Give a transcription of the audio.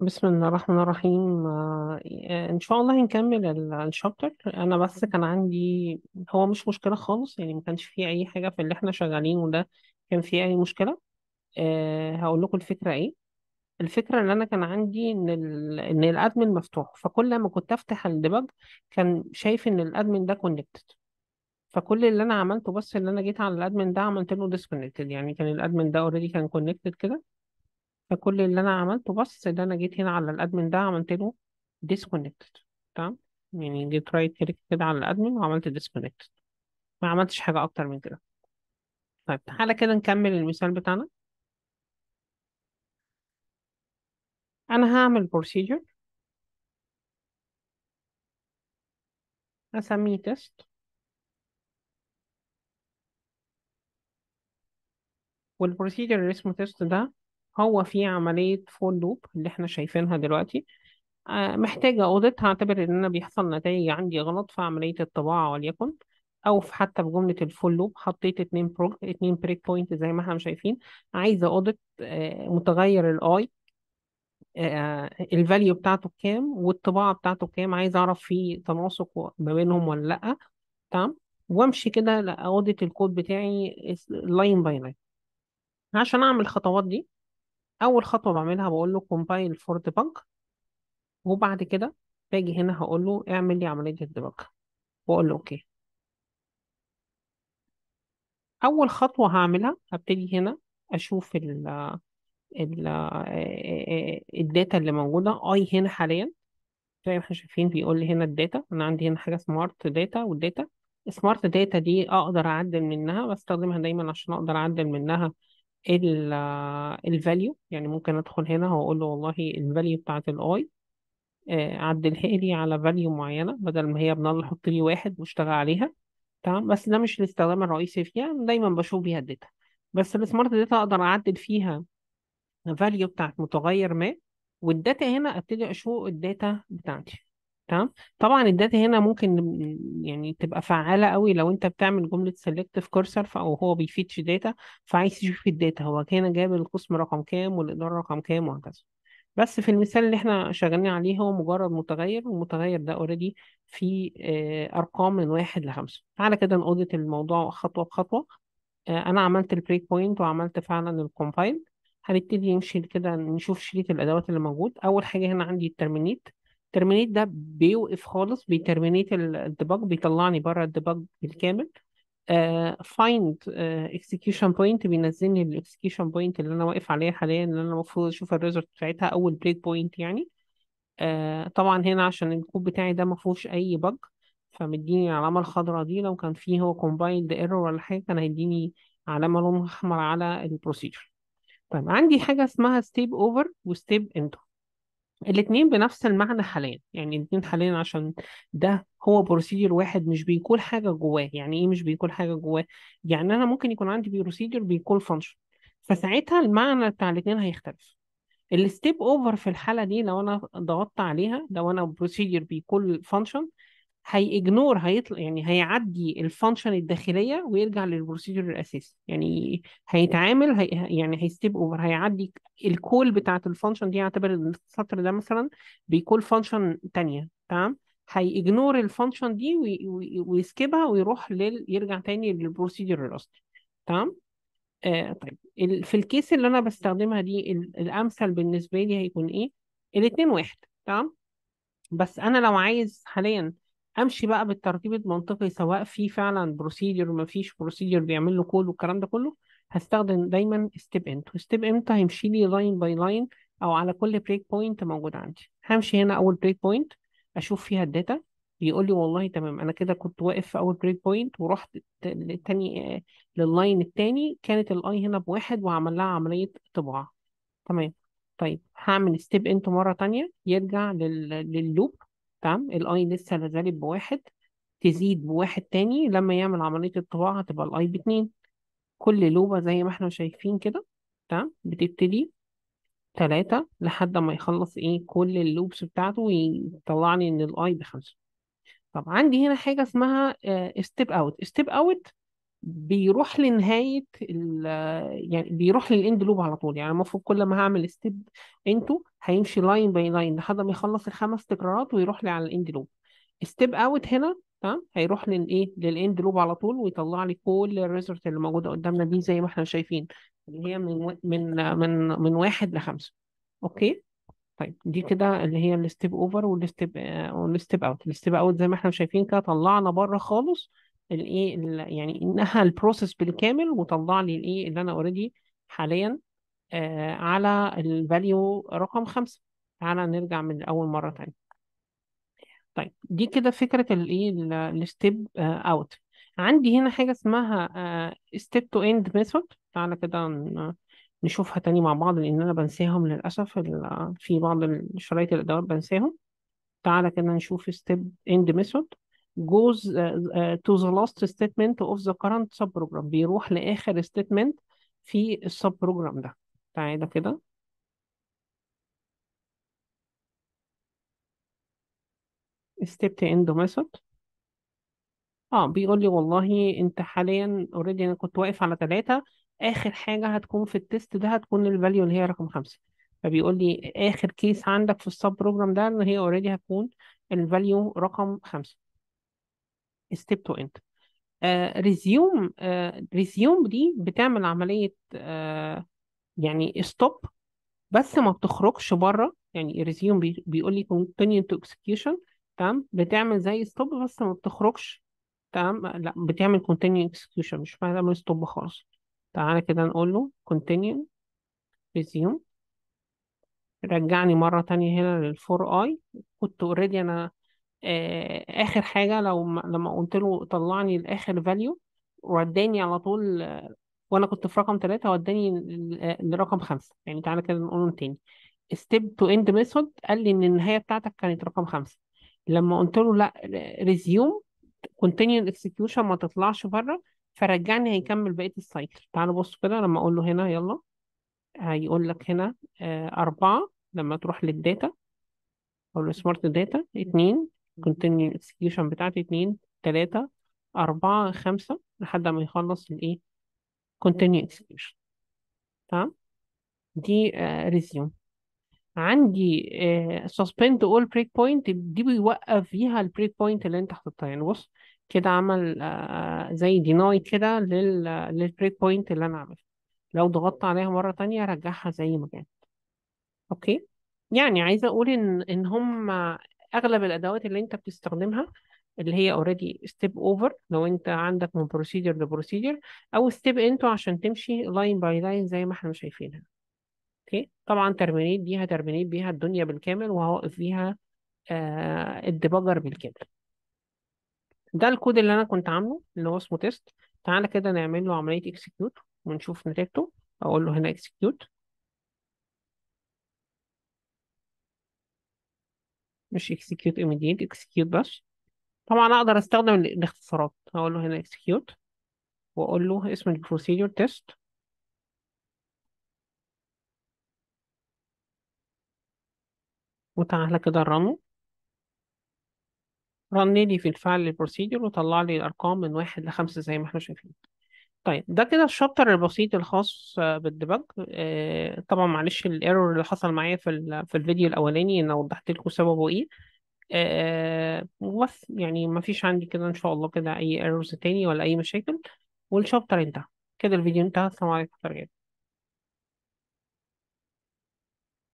بسم الله الرحمن الرحيم آه، إن شاء الله هنكمل الشابتر أنا بس كان عندي هو مش مشكلة خالص يعني ما كانش فيه أي حاجة في اللي إحنا شغالينه ده كان فيه أي مشكلة أه هقول لكم الفكرة إيه الفكرة اللي أنا كان عندي إن ال... إن الأدمن مفتوح فكل ما كنت أفتح الديبج كان شايف إن الأدمن ده كونكتد فكل اللي أنا عملته بس إن أنا جيت على الأدمن ده عملت له ديسكونكتد يعني كان الأدمن ده أوريدي كان كونكتد كده فكل اللي انا عملته بس ان انا جيت هنا على الادمن ده عملت له disconnected تمام يعني جيت رايت كليك كده على الادمن وعملت disconnected ما عملتش حاجه اكتر من كده طيب تعالى كده نكمل المثال بتاعنا انا هعمل بروسيجر اسميه تيست والبروسيجر اللي اسمه تيست ده هو في عملية فور لوب اللي احنا شايفينها دلوقتي آه، محتاجة اوديت هعتبر ان انا بيحصل نتائج عندي غلط في عملية الطباعة وليكن او في حتى في جملة الفول لوب حطيت اتنين برو اتنين بريك بوينت زي ما احنا شايفين عايزة اوديت آه، متغير الاي آه، الفاليو بتاعته بكام والطباعة بتاعته بكام عايزة اعرف في تناسق ما بينهم ولا لا تمام وامشي كده اوديت الكود بتاعي لاين باي لاين عشان اعمل الخطوات دي اول خطوه بعملها بقول له compile for debug وبعد كده باجي هنا هقول له اعمل لي عمليه الديباج واقول له اوكي اول خطوه هعملها هبتدي هنا اشوف ال ال آه، آه، آه، الداتا اللي موجوده اي هنا حاليا زي ما احنا شايفين بيقول لي هنا الداتا انا عندي هنا حاجه سمارت داتا والداتا سمارت داتا دي اقدر اعدل منها بستخدمها دايما عشان اقدر اعدل منها الفاليو يعني ممكن ادخل هنا واقول له والله الفاليو بتاعت الاي آه، عدلها لي على فاليو معينه بدل ما هي بنضل حط لي واحد واشتغل عليها تمام بس ده مش الاستخدام الرئيسي فيها دايما بشوف بيها الداتا بس السمارت داتا اقدر اعدل فيها فاليو بتاعت متغير ما والداتا هنا ابتدي اشوف الداتا بتاعتي تمام طبعا الداتا هنا ممكن يعني تبقى فعاله قوي لو انت بتعمل جمله سيلكتيف كورسر او هو بيفيتش داتا فعايز يشوف الداتا هو هنا جاب القسم رقم كام والاداره رقم كام وهكذا بس في المثال اللي احنا شغالين عليه هو مجرد متغير والمتغير ده اوريدي في آه، ارقام من واحد لخمسه تعالى كده نقودت الموضوع خطوه بخطوه آه، انا عملت البريك بوينت وعملت فعلا الكومبايل هنبتدي نمشي كده نشوف شريط الادوات اللي موجود اول حاجه هنا عندي الترمينيت الترمينيت ده بيوقف خالص بيترمينيت الديباج بيطلعني بره الديباج بالكامل فايند اكسكيوشن بوينت بينزلني الاكسكيوشن بوينت اللي انا واقف عليها حاليا اللي انا المفروض اشوف الريزلت بتاعتها اول بريك بوينت يعني uh, طبعا هنا عشان الكود بتاعي ده ما فيهوش اي بج فمديني العلامه الخضراء دي لو كان فيه هو كومبايلد ايرور ولا حاجه كان هيديني علامه لون احمر على البروسيجر طيب عندي حاجه اسمها ستيب اوفر وستيب انتو الاثنين بنفس المعنى حاليا يعني الاثنين حاليا عشان ده هو بروسيجر واحد مش بيكون حاجة جواه يعني ايه مش بيكون حاجة جواه يعني انا ممكن يكون عندي بروسيجر بيكون فانكشن فساعتها المعنى بتاع الاثنين هيختلف الستيب اوفر في الحالة دي لو انا ضغطت عليها لو انا بروسيجر بيكون فانكشن هيجنور هيطلع يعني هيعدي الفانكشن الداخليه ويرجع للبروسيجر الاساسي يعني هيتعامل هي يعني هيستيب اوفر هيعدي الكول بتاعه الفانكشن دي اعتبر السطر ده مثلا بيكول فانكشن ثانيه تمام هيجنور الفانكشن دي ويسكبها ويروح لل... يرجع تاني للبروسيجر الاصلي تمام آه طيب في الكيس اللي انا بستخدمها دي الامثل بالنسبه لي هيكون ايه الاثنين واحد تمام بس انا لو عايز حاليا امشي بقى بالترتيب المنطقي سواء في فعلا بروسيجر وما فيش بروسيدور بيعمل له كول والكلام ده كله هستخدم دايما ستيب انت وستيب انت هيمشي لي لاين باي لاين او على كل بريك بوينت موجود عندي همشي هنا اول بريك بوينت اشوف فيها الداتا بيقول لي والله تمام انا كده كنت واقف في اول بريك بوينت ورحت للتاني لللاين التاني كانت الاي هنا بواحد وعمل لها عمليه طباعه تمام طيب هعمل ستيب انت مره تانية يرجع لل... لللوب تمام الاي لسه لازالت بواحد تزيد بواحد تاني لما يعمل عملية الطباعة هتبقى الاي باتنين كل لوبة زي ما احنا شايفين كده تمام بتبتدي تلاتة لحد ما يخلص ايه كل اللوبس بتاعته ويطلعني ان الاي بخمسة طب عندي هنا حاجة اسمها ستيب اوت ستيب اوت بيروح لنهايه يعني بيروح للاند لوب على طول يعني المفروض كل ما هعمل ستيب انتو هيمشي لاين باي لاين لحد ما يخلص الخمس تكرارات ويروح لي على الاند لوب ستيب اوت هنا تمام هيروح للايه للاند لوب على طول ويطلع لي كل الريزلت اللي موجوده قدامنا دي زي ما احنا شايفين اللي هي من من من من واحد لخمسه اوكي طيب دي كده اللي هي الستيب اوفر والستيب والستيب اوت الستيب اوت زي ما احنا شايفين كده طلعنا بره خالص الايه يعني انها البروسيس بالكامل وطلع لي الايه اللي انا اوريدي حاليا آه على الفاليو رقم خمسة تعالى نرجع من الاول مره ثانيه طيب دي كده فكره الايه الستيب اوت عندي هنا حاجه اسمها ستيب تو اند ميثود تعالى كده نشوفها تاني مع بعض لان انا بنساهم للاسف في بعض شرايط الادوات بنساهم تعالى كده نشوف ستيب اند ميثود goes uh, uh, to the last statement of the current subprogram بيروح لآخر statement في subprogram ده تعالى كده step to end method اه بيقول لي والله انت حاليا اوريدي انا كنت واقف على ثلاثة اخر حاجة هتكون في التست ده هتكون الفاليو اللي هي رقم خمسة فبيقول لي اخر كيس عندك في السب بروجرام ده ان هي اوريدي هتكون الفاليو رقم خمسة ستيب تو انت ريزيوم ريزيوم دي بتعمل عمليه uh, يعني ستوب بس ما بتخرجش بره يعني ريزيوم بي, بيقول لي continue to execution تمام بتعمل زي ستوب بس ما بتخرجش تمام لا بتعمل continue execution مش بتعمل ستوب خالص تعالى كده نقول له continue resume رجعني مرة تانية هنا للفور اي كنت اوريدي انا آه، اخر حاجه لو ما لما قلت له طلعني لاخر فاليو وداني على طول وانا كنت في رقم ثلاثة وداني لرقم خمسة يعني تعالى كده نقولهم تاني ستيب تو اند ميثود قال لي ان النهايه بتاعتك كانت رقم خمسة لما قلت له لا ريزيوم كونتينيو اكسكيوشن ما تطلعش بره فرجعني هيكمل بقيه السايكل تعالوا بصوا كده لما اقول له هنا يلا هيقول لك هنا آه، أربعة لما تروح للداتا أو السمارت داتا اتنين continue execution بتاعتي اتنين تلاتة أربعة خمسة لحد ما يخلص الإيه continue execution تمام دي آه، resume عندي آه، suspend all break point دي بيوقف فيها البريك بوينت اللي أنت حطيتها يعني بص كده عمل آه، زي deny كده للبريك بوينت اللي أنا عملته لو ضغطت عليها مرة تانية رجعها زي ما كانت أوكي يعني عايزة أقول إن إن هم اغلب الادوات اللي انت بتستخدمها اللي هي اوريدي ستيب اوفر لو انت عندك من بروسيجر لبروسيجر او ستيب انتو عشان تمشي لاين باي لاين زي ما احنا شايفينها اوكي طبعا ترمينيت دي هترمينيت بيها الدنيا بالكامل وهوقف بيها آه الديبجر بالكامل ده الكود اللي انا كنت عامله اللي هو اسمه تيست تعالى كده نعمل له عمليه اكسكيوت ونشوف نتيجته اقول له هنا اكسكيوت مش اكسكيوت ايميديت اكسكيوت بس طبعا اقدر استخدم الاختصارات هقول له هنا اكسكيوت واقول له اسم البروسيدور تيست وتعالى كده رنه رن لي في الفعل البروسيدور وطلع لي الارقام من واحد لخمسة زي ما احنا شايفين طيب ده كده الشابتر البسيط الخاص بالديبج آه، طبعا معلش الايرور اللي حصل معايا في في الفيديو الاولاني انا وضحت لكم سببه ايه آه، بس يعني ما فيش عندي كده ان شاء الله كده اي ايرورز تاني ولا اي مشاكل والشابتر انتهى كده الفيديو انتهى السلام عليكم ورحمه